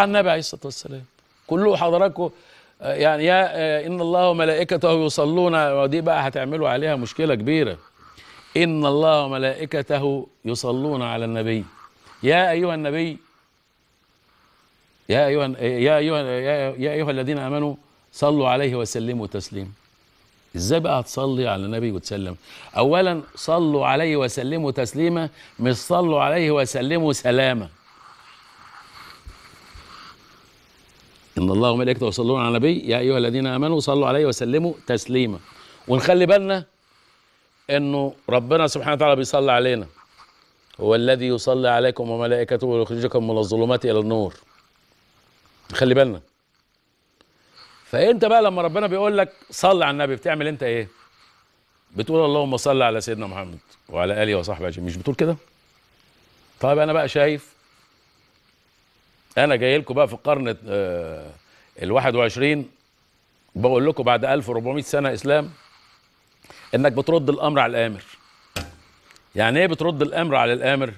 على النبي عليه الصلاه والسلام كله حضراتكم آه، يعني يا آه، ان الله وملائكته يصلون ودي بقى هتعملوا عليها مشكله كبيره ان الله وملائكته يصلون على النبي يا ايها النبي يا ايها يا ايها يا ايها الذين امنوا صلوا عليه وسلموا تسليما ازاي بقى هتصلي على النبي وتسلم اولا صلوا عليه وسلموا تسليما مش صلوا عليه وسلموا سلامه ان الله وملائكته يصلون على النبي يا ايها الذين امنوا صلوا عليه وسلموا تسليما ونخلي بالنا انه ربنا سبحانه وتعالى بيصلي علينا هو الذي يصلي عليكم وملائكته ويخرجكم من الظلمات الى النور خلي بالنا فانت بقى لما ربنا بيقول لك صل على النبي بتعمل انت ايه بتقول اللهم صل على سيدنا محمد وعلى اله وصحبه اجمعين مش بتقول كده طيب انا بقى شايف انا جاي لكم بقى في القرن آه، ال 21 بقول لكم بعد 1400 سنه اسلام انك بترد الامر على الامر يعني ايه بترد الامر على الامر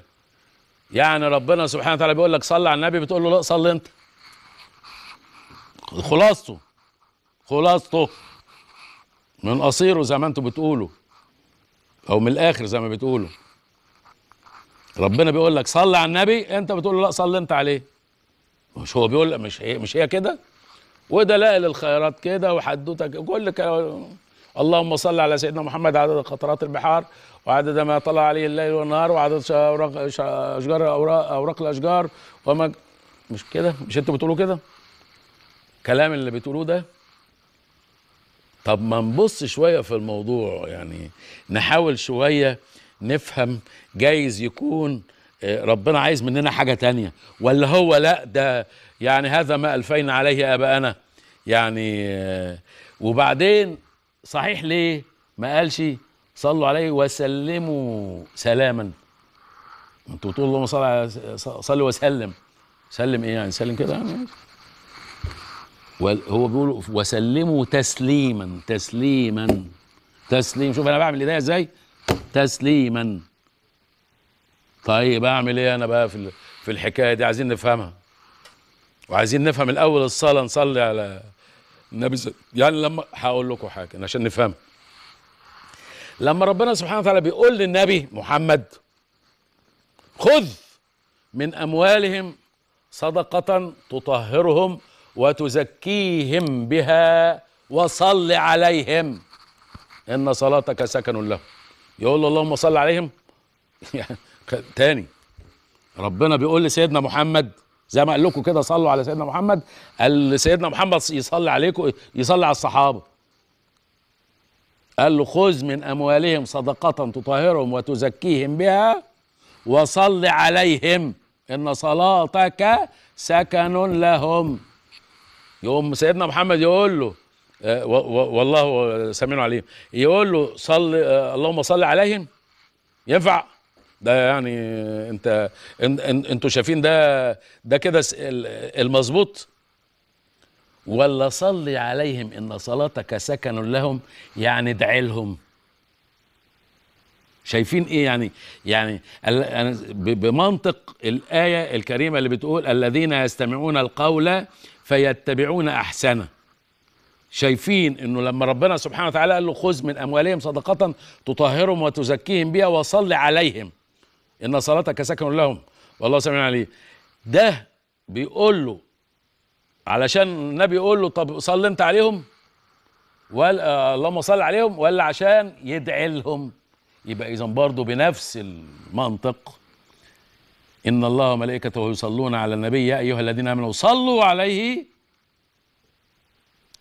يعني ربنا سبحانه وتعالى بيقول لك صلي على النبي بتقول له لا صلي انت خلاصته خلاصته من قصيره زي ما انتم بتقولوا او من الاخر زي ما بتقولوا ربنا بيقول لك صلي على النبي انت بتقول له لا صلي انت عليه مش هو بيقول مش هي مش هي كده ودلائل الخيرات كده وحدوته كل كلام اللهم صل على سيدنا محمد عدد قطرات البحار وعدد ما طلع عليه الليل والنهار وعدد اوراق اشجار اوراق, أوراق الاشجار وما مش كده مش انتوا بتقولوا كده كلام اللي بتقولوه ده طب ما نبص شويه في الموضوع يعني نحاول شويه نفهم جايز يكون إيه، ربنا عايز مننا حاجة تانية ولا هو لا ده يعني هذا ما ألفينا عليه آباءنا يعني آه، وبعدين صحيح ليه ما قالش صلوا عليه وسلموا سلاما انتوا تقول اللهم صل على صل وسلم سلم ايه يعني سلم كده يعني هو بيقول وسلموا تسليما تسليما تسليم شوف انا بعمل ايديا ازاي تسليما طيب اعمل ايه انا بقى في في الحكايه دي عايزين نفهمها وعايزين نفهم الاول الصلاه نصلي على النبي يعني لما هقول لكم حاجه عشان نفهمها لما ربنا سبحانه وتعالى بيقول للنبي محمد خذ من اموالهم صدقه تطهرهم وتزكيهم بها وصل عليهم ان صلاتك سكن لهم يقول له اللهم صل عليهم تاني ربنا بيقول لسيدنا محمد زي ما قال لكم كده صلوا على سيدنا محمد قال سيدنا محمد يصلي عليكم يصلي على الصحابه قال له خذ من اموالهم صدقه تطهرهم وتزكيهم بها وصل عليهم ان صلاتك سكن لهم يقوم سيدنا محمد يقول له آه، والله سميع عليهم يقول له صل آه، اللهم صل عليهم ينفع ده يعني انت انتوا شايفين ده ده كده المظبوط ولا صلي عليهم ان صلاتك سكن لهم يعني ادعي لهم شايفين ايه يعني يعني, يعني بمنطق الايه الكريمه اللي بتقول الذين يستمعون القول فيتبعون احسنه شايفين انه لما ربنا سبحانه وتعالى قال له خذ من اموالهم صدقه تطهرهم وتزكيهم بها وصل عليهم إن صلاتك سكن لهم والله سميع عليم ده بيقول له علشان النبي يقول له طب صلي أنت عليهم ولا آه، اللهم صل عليهم ولا عشان يدعي لهم يبقى إذا برضه بنفس المنطق إن الله وملائكته يصلون على النبي يا أيها الذين آمنوا صلوا عليه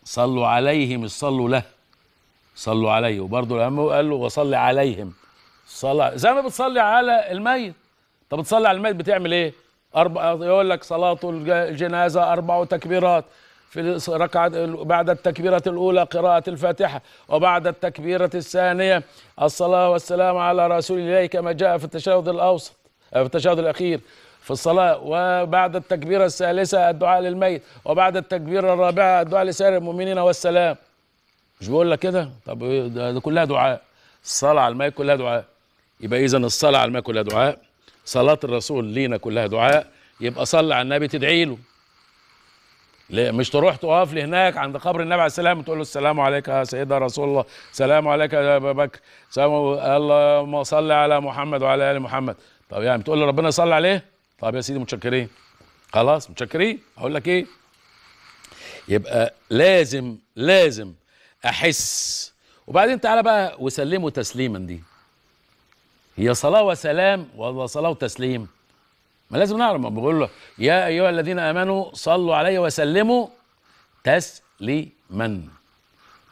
صلوا عليه مش صلوا له صلوا عليه وبرضه قال له وصلي عليهم صلاة زي ما بتصلي على الميت طب بتصلي على الميت بتعمل ايه أربع يقول لك صلاة الجنازة أربع تكبيرات في ركعة بعد التكبيرة الأولى قراءة الفاتحة وبعد التكبيرة الثانية الصلاة والسلام على رسول الله كما جاء في التشهد الأوسط آه، في التشهد الأخير في الصلاة وبعد التكبيرة الثالثة الدعاء للميت وبعد التكبيرة الرابعة الدعاء لسائر المؤمنين والسلام مش بيقول لك كده طب ده كلها دعاء الصلاة على الميت كلها دعاء يبقى إذا الصلاة على الماء كلها دعاء صلاة الرسول لينا كلها دعاء يبقى صلى على النبي تدعي له مش تروح تقف لي هناك عند قبر النبي عليه السلام تقول له السلام عليك يا سيدنا رسول الله سلام عليك يا ابا بكر سلام اللهم صل على محمد وعلى ال محمد طب يعني تقول له ربنا صلى عليه طب يا سيدي متشكرين خلاص متشكرين اقول لك ايه يبقى لازم لازم احس وبعدين تعالى بقى وسلمه تسليما دي هي صلاة وسلام ولا صلاة وتسليم ما لازم نعرف ما بقول له يا أيها الذين آمنوا صلوا علي وسلموا تسليما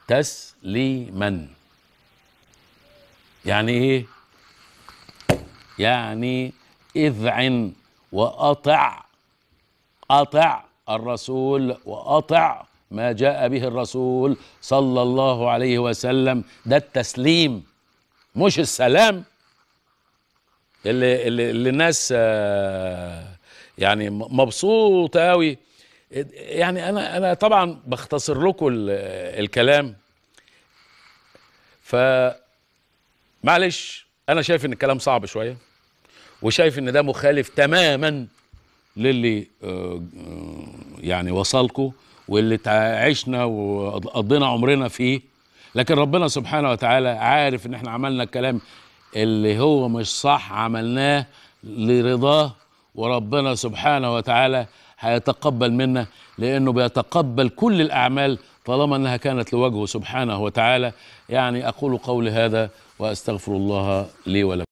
تسليما يعني إيه يعني اذعن وأطع أطع الرسول وأطع ما جاء به الرسول صلى الله عليه وسلم ده التسليم مش السلام اللي, اللي, اللي الناس آه، يعني مبسوطه قوي يعني انا انا طبعا بختصر لكم الكلام ف معلش انا شايف ان الكلام صعب شويه وشايف ان ده مخالف تماما للي آه، آه، يعني وصلكم واللي عشنا وقضينا عمرنا فيه لكن ربنا سبحانه وتعالى عارف ان احنا عملنا الكلام اللي هو مش صح عملناه لرضاه وربنا سبحانه وتعالى هيتقبل منا لانه بيتقبل كل الاعمال طالما انها كانت لوجهه سبحانه وتعالى يعني اقول قولي هذا واستغفر الله لي ولكم